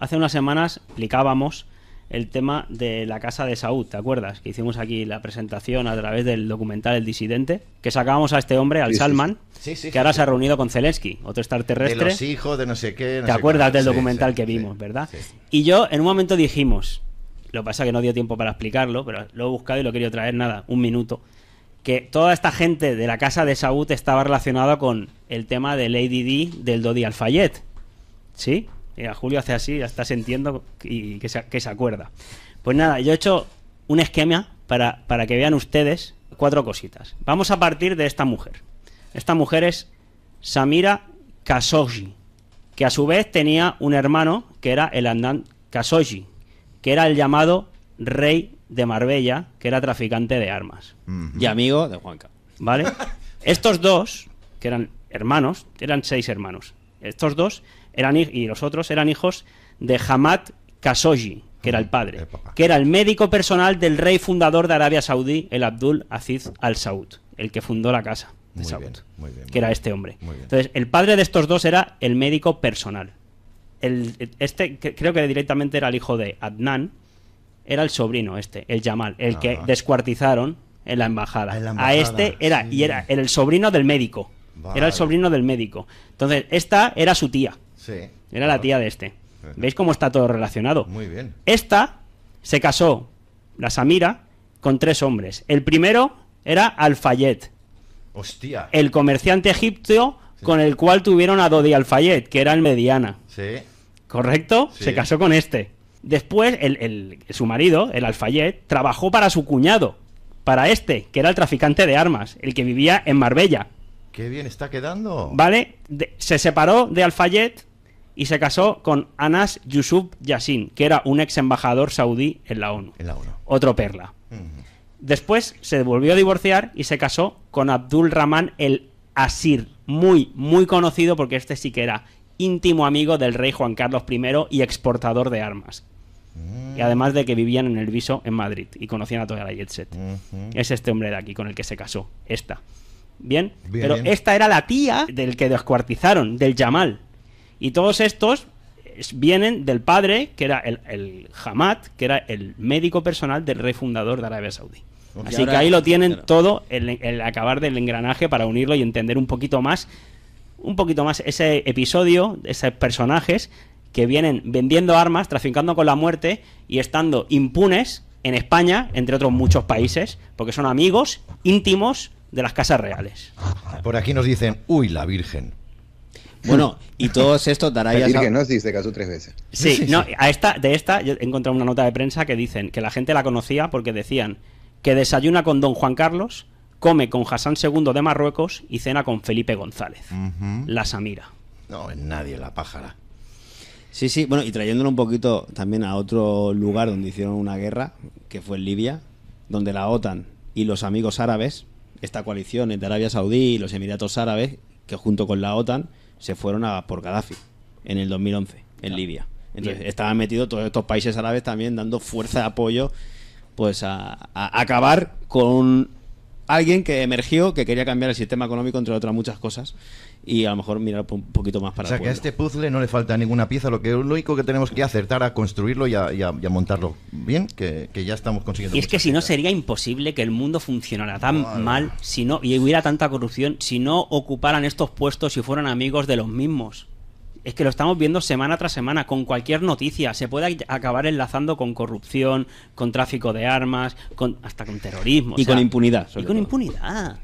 Hace unas semanas explicábamos el tema de la Casa de Saúl, ¿te acuerdas? Que hicimos aquí la presentación a través del documental El Disidente, que sacábamos a este hombre, al Salman, que ahora se ha reunido con Zelensky, otro extraterrestre. De los hijos, de no sé qué. ¿Te acuerdas del documental que vimos, verdad? Y yo, en un momento dijimos, lo que pasa que no dio tiempo para explicarlo, pero lo he buscado y lo he querido traer, nada, un minuto que toda esta gente de la casa de Saúd estaba relacionada con el tema de Lady D del Dodi Alfayet. ¿Sí? A Julio hace así, ya está sintiendo y que se, acuerda. Pues nada, yo he hecho un esquema para, que vean ustedes cuatro cositas. Vamos a partir de esta mujer. Esta mujer es Samira Khashoggi, que a su vez tenía un hermano que era el Andan Khashoggi, que era el llamado rey de Marbella, que era traficante de armas. Y amigo de Juanca. ¿Vale? Estos dos, que eran hermanos, eran seis hermanos. Estos dos eran y los otros eran hijos de Hamad Khashoggi, que era el padre, que era el médico personal del rey fundador de Arabia Saudí, el Abdul Aziz Al Saud, el que fundó la casa de Saud, muy bien, que era este hombre. Entonces, el padre de estos dos era el médico personal. El, este creo que directamente era el hijo de Adnan, era el sobrino este, el Yamal, el que ah. descuartizaron en la, embajada. A este era, y era, el sobrino del médico. Era el sobrino del médico. Entonces, esta era su tía. Sí. Era la tía de este. ¿Veis cómo está todo relacionado? Muy bien. Esta se casó, la Samira, con tres hombres. El primero era alfayet Hostia. El comerciante egipcio con el cual tuvieron a Dodi alfayet que era el mediana. Sí. ¿Correcto? Se casó con este. Después, su marido, el Alfayet, trabajó para su cuñado, para este, que era el traficante de armas, el que vivía en Marbella. Qué bien está quedando. Vale, se separó de Alfayet y se casó con Anas Yusuf Yassin, que era un ex embajador saudí en la ONU. En la ONU. Otro perla. Después se volvió a divorciar y se casó con Abdul Rahman el Asir, muy, muy conocido porque este sí que era íntimo amigo del rey Juan Carlos I y exportador de armas. Mm. Y además de que vivían en el Viso, en Madrid, y conocían a toda la jet set. Es este hombre de aquí con el que se casó, esta. Bien, pero esta era la tía del que descuartizaron, del Jamal. Y todos estos vienen del padre, que era el, el Hamad, que era el médico personal del rey fundador de Arabia Saudí. Así que ahí lo tienen todo, el acabar del engranaje para unirlo y entender un poquito más un poquito más ese episodio, esos personajes que vienen vendiendo armas, traficando con la muerte y estando impunes en España, entre otros muchos países, porque son amigos íntimos de las casas reales. Por aquí nos dicen, uy, la Virgen. Bueno, y todos estos dará ya. que no si se casó tres veces. Sí, no, a esta, de esta yo he encontrado una nota de prensa que dicen que la gente la conocía porque decían que desayuna con don Juan Carlos, come con Hassan II de Marruecos y cena con Felipe González. La Samira. No, es nadie, la pájara. Sí, sí, bueno, y trayéndolo un poquito también a otro lugar donde hicieron una guerra, que fue en Libia, donde la OTAN y los amigos árabes, esta coalición entre Arabia Saudí y los Emiratos Árabes, que junto con la OTAN se fueron a por Gaddafi en el 2011, en Libia. Entonces estaban metidos todos estos países árabes también dando fuerza de apoyo pues a, a acabar con alguien que emergió que quería cambiar el sistema económico, entre otras muchas cosas, y a lo mejor mirar un poquito más para O sea, que a este puzzle no le falta ninguna pieza, lo, que, lo único que tenemos que acertar a construirlo y a, montarlo bien, que, ya estamos consiguiendo. Y es que si no sería imposible que el mundo funcionara tan mal si no, y hubiera tanta corrupción si no ocuparan estos puestos y fueran amigos de los mismos es que lo estamos viendo semana tras semana con cualquier noticia. Se puede acabar enlazando con corrupción, con tráfico de armas, con, hasta con terrorismo. Y con impunidad. y con impunidad.